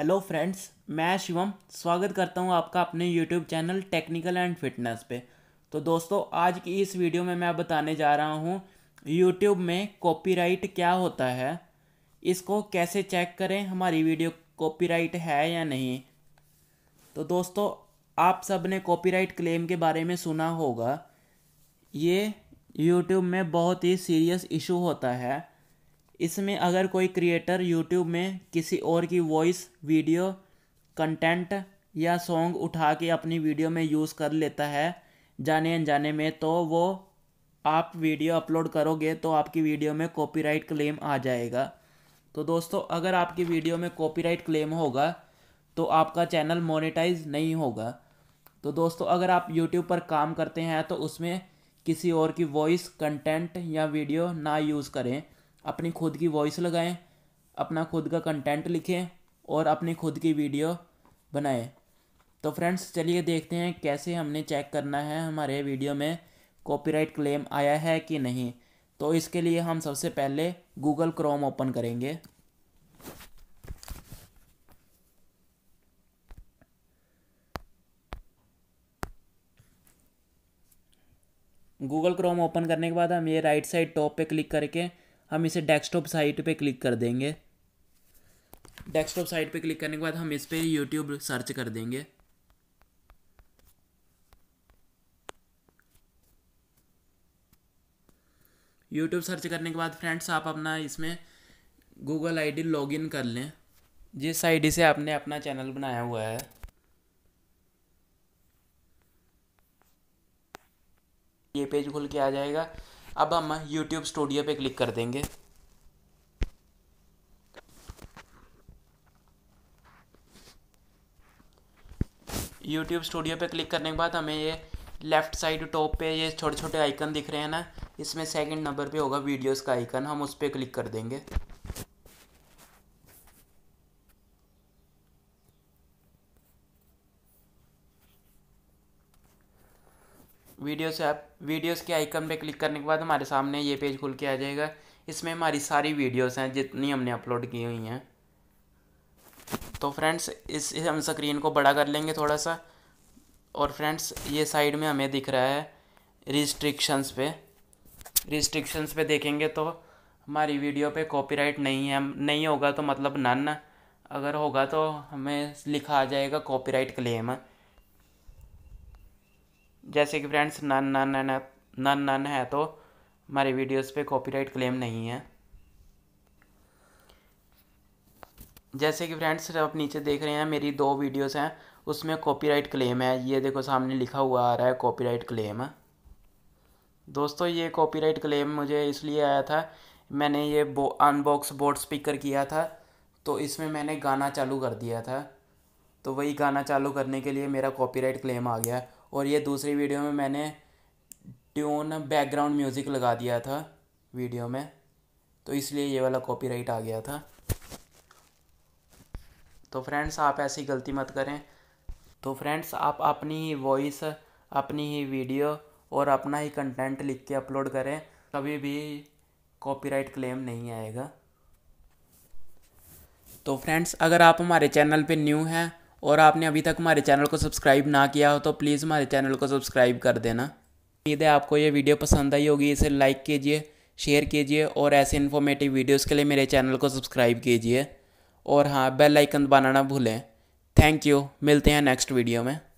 hello friends मैं शिवम स्वागत करता हूं आपका अपने YouTube channel technical and fitness पे तो दोस्तों आज की इस वीडियो में मैं बताने जा रहा हूं यूट्यूब में कॉपीराइट क्या होता है इसको कैसे चेक करें हमारी वीडियो कॉपीराइट है या नहीं तो दोस्तों आप सब ने कॉपीराइट क्लेम के बारे में सुना होगा ये यूट्यूब में बहुत ही सीरियस इशू होता है इसमें अगर कोई क्रिएटर यूट्यूब में किसी और की वॉइस वीडियो कंटेंट या सॉन्ग उठा के अपनी वीडियो में यूज़ कर लेता है जाने अनजाने में तो वो आप वीडियो अपलोड करोगे तो आपकी वीडियो में कॉपीराइट क्लेम आ जाएगा तो दोस्तों अगर आपकी वीडियो में कॉपीराइट क्लेम होगा तो आपका चैनल मोनेटाइज नहीं होगा तो दोस्तों अगर आप यूट्यूब पर काम करते हैं तो उसमें किसी और की वॉइस कंटेंट या वीडियो ना यूज़ करें अपनी खुद की वॉइस लगाएं अपना खुद का कंटेंट लिखें और अपनी खुद की वीडियो बनाएं तो फ्रेंड्स चलिए देखते हैं कैसे हमने चेक करना है हमारे वीडियो में कॉपीराइट क्लेम आया है कि नहीं तो इसके लिए हम सबसे पहले गूगल क्रोम ओपन करेंगे गूगल क्रोम ओपन करने के बाद हम ये राइट साइड टॉप पे क्लिक करके हम इसे डेस्कटॉप साइट पे क्लिक कर देंगे डेस्कटॉप साइट पे क्लिक करने के बाद हम इस पर यूट्यूब सर्च कर देंगे यूट्यूब सर्च करने के बाद फ्रेंड्स आप अपना इसमें गूगल आईडी लॉगिन कर लें जिस आईडी से आपने अपना चैनल बनाया हुआ है ये पेज खुल के आ जाएगा अब हम यूट्यूब स्टूडियो पे क्लिक कर देंगे यूट्यूब स्टूडियो पे क्लिक करने के बाद हमें ये लेफ़्ट साइड टॉप पे ये छोटे छोटे आइकन दिख रहे हैं ना इसमें सेकंड नंबर पे होगा वीडियोस का आइकन हम उस पर क्लिक कर देंगे वीडियोस ऐप वीडियोस के आइकन पे क्लिक करने के बाद हमारे सामने ये पेज खुल के आ जाएगा इसमें हमारी सारी वीडियोस हैं जितनी हमने अपलोड की हुई हैं तो फ्रेंड्स इस हम स्क्रीन को बड़ा कर लेंगे थोड़ा सा और फ्रेंड्स ये साइड में हमें दिख रहा है रिस्ट्रिक्शंस पे रिस्ट्रिक्शंस पे देखेंगे तो हमारी वीडियो पे कॉपीराइट नहीं है नहीं होगा तो मतलब नन अगर होगा तो हमें लिखा आ जाएगा कॉपीराइट क्लेम जैसे कि फ्रेंड्स नन नन है नन नन है तो हमारे वीडियोस पे कॉपीराइट क्लेम नहीं है जैसे कि फ्रेंड्स आप नीचे देख रहे हैं मेरी दो वीडियोस हैं उसमें कॉपीराइट क्लेम है ये देखो सामने लिखा हुआ आ रहा है कॉपीराइट क्लेम दोस्तों ये कॉपीराइट क्लेम मुझे इसलिए आया था मैंने ये बो अनबॉक्स बोर्ड स्पीकर किया था तो इसमें मैंने गाना चालू कर दिया था तो वही गाना चालू करने के लिए मेरा कॉपीराइट क्लेम आ गया और ये दूसरी वीडियो में मैंने ट्यून बैकग्राउंड म्यूज़िक लगा दिया था वीडियो में तो इसलिए ये वाला कॉपीराइट आ गया था तो फ्रेंड्स आप ऐसी गलती मत करें तो फ्रेंड्स आप अपनी ही वॉइस अपनी ही वीडियो और अपना ही कंटेंट लिख के अपलोड करें कभी भी कॉपीराइट क्लेम नहीं आएगा तो फ्रेंड्स अगर आप हमारे चैनल पे न्यू हैं और आपने अभी तक हमारे चैनल को सब्सक्राइब ना किया हो तो प्लीज़ हमारे चैनल को सब्सक्राइब कर देना उम्मीद है आपको ये वीडियो पसंद आई होगी इसे लाइक कीजिए शेयर कीजिए और ऐसे इन्फॉर्मेटिव वीडियोज़ के लिए मेरे चैनल को सब्सक्राइब कीजिए और हाँ बेल आइकन दबाना ना भूलें थैंक यू मिलते हैं नेक्स्ट वीडियो में